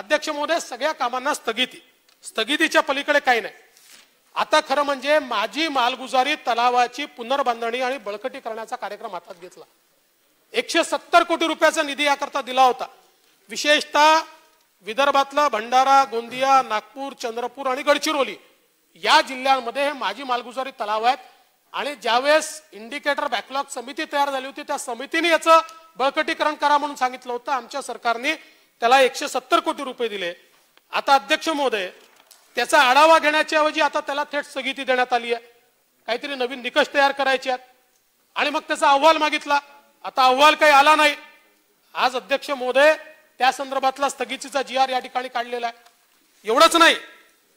अध्यक्ष महोदय सगळ्या कामांना स्थगिती स्थगितीच्या पलीकडे काही नाही आता खरं म्हणजे माझी मालगुजारी तलावाची पुनर्बांधणी आणि बळकटी करण्याचा कार्यक्रम हातात घेतला एकशे सत्तर कोटी रुपयाचा निधी याकरता दिला होता विशेषतः विदर्भातलं भंडारा गोंदिया नागपूर चंद्रपूर आणि गडचिरोली या जिल्ह्यांमध्ये हे माझी मालगुजारी तलाव आहेत आणि ज्यावेळेस इंडिकेटर बॅकलॉग समिती तयार झाली होती त्या समितीने याचं बळकटीकरण करा म्हणून सांगितलं होतं आमच्या सरकारने त्याला एकशे सत्तर कोटी रुपये दिले आता अध्यक्ष महोदय त्याचा आढावा घेण्याच्या ऐवजी आता त्याला थेट स्थगिती देण्यात आली आहे काहीतरी नवीन निकष तयार करायचे आहेत आणि मग त्याचा अहवाल मागितला आता अहवाल काही आला नाही आज अध्यक्ष महोदय त्या संदर्भातला स्थगितीचा जी आर या ठिकाणी काढलेला आहे एवढंच नाही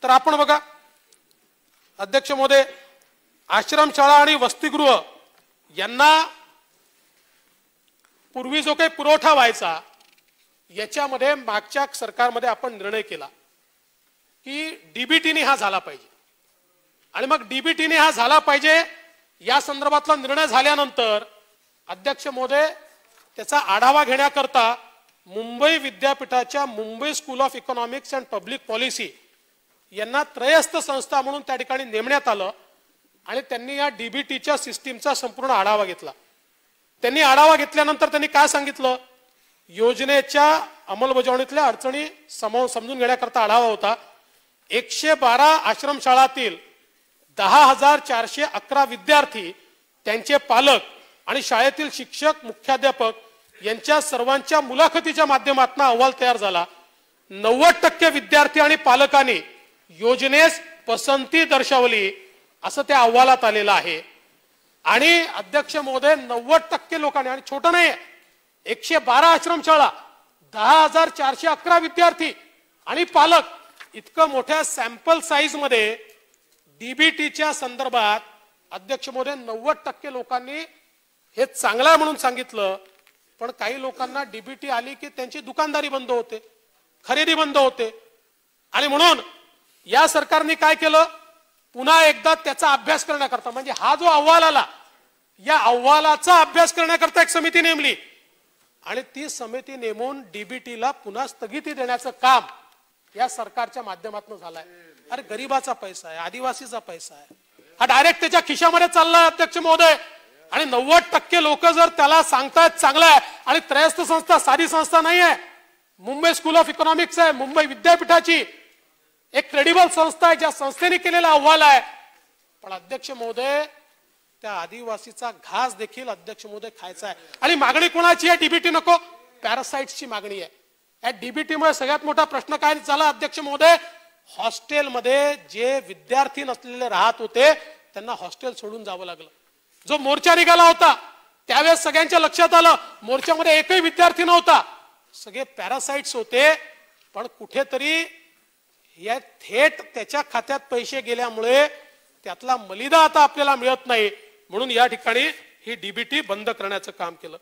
तर आपण बघा अध्यक्ष महोदय आश्रमशाळा आणि वसतिगृह यांना पूर्वी जो काही पुरवठा व्हायचा याच्यामध्ये मागच्या सरकारमध्ये आपण निर्णय केला की डीबीटीने हा झाला पाहिजे आणि मग डीबीटीने हा झाला पाहिजे या संदर्भातला निर्णय झाल्यानंतर अध्यक्ष मोदय त्याचा आढावा घेण्याकरता मुंबई विद्यापीठाच्या Mumbai school of economics and public policy यांना त्रयस्थ संस्था म्हणून त्या ठिकाणी नेमण्यात आलं आणि त्यांनी या डीबीटीच्या सिस्टीमचा संपूर्ण आढावा घेतला त्यांनी आढावा घेतल्यानंतर त्यांनी काय सांगितलं योजनेच्या अंमलबजावणीतल्या अडचणी समावून समजून घेण्याकरता आढावा होता एकशे बारा आश्रमशाळातील दहा हजार चारशे अकरा विद्यार्थी त्यांचे पालक आणि शाळेतील शिक्षक मुख्याध्यापक यांच्या सर्वांच्या मुलाखतीच्या माध्यमातून अहवाल तयार झाला नव्वद टक्के विद्यार्थी आणि पालकांनी योजनेस पसंती दर्शवली असं त्या अहवालात आलेलं आहे आणि अध्यक्ष महोदय नव्वद टक्के लोकांनी आणि छोटं नाही एकशे बारा आश्रमशाळा दहा हजार चारशे अकरा विद्यार्थी आणि पालक इतकं मोठ्या सॅम्पल साईज मध्ये डीबीटीच्या संदर्भात अध्यक्ष मोदय नव्वद टक्के लोकांनी हे चांगलं आहे म्हणून सांगितलं पण काही लोकांना डीबीटी आली की त्यांची दुकानदारी बंद होते खरेदी बंद होते आणि म्हणून या सरकारने काय केलं पुन्हा एकदा त्याचा अभ्यास करण्याकरता म्हणजे हा जो अहवाल आला या अहवालाचा अभ्यास करण्याकरता एक समिती नेमली आणि ती समिती नेमून डीबीटीला पुन्हा स्थगिती देण्याचं काम या सरकारच्या माध्यमातून झालंय अरे गरीबाचा पैसा आहे आदिवासीचा पैसा आहे हा डायरेक्ट त्याच्या खिशामध्ये चाललाय अध्यक्ष महोदय आणि नव्वद टक्के लोक जर त्याला सांगतायत चांगलं आहे आणि त्रयस्थ संस्था साधी संस्था नाही आहे मुंबई स्कूल ऑफ इकॉनॉमिक्स आहे मुंबई विद्यापीठाची एक क्रेडिबल संस्था आहे ज्या संस्थेने केलेला अहवाल आहे पण अध्यक्ष महोदय त्या आदिवासीचा घास देखील अध्यक्ष महोदय खायचा आहे आणि मागणी कोणाची आहे डीबीटी नको पॅरासाइट्सची मागणी आहे या डीबीटी मुळे सगळ्यात मोठा प्रश्न काय झाला अध्यक्ष महोदय हॉस्टेलमध्ये जे विद्यार्थी नसलेले राहत होते त्यांना हॉस्टेल सोडून जावं लागलं जो मोर्चा निघाला होता त्यावेळेस सगळ्यांच्या लक्षात आलं मोर्चामध्ये एकही विद्यार्थी नव्हता सगळे पॅरासाइट्स होते पण कुठेतरी या थेट त्याच्या खात्यात पैसे गेल्यामुळे त्यातला मलिदा आता आपल्याला मिळत नाही म्हणून या ठिकाणी ही डीबीटी बंद करण्याचं काम केलं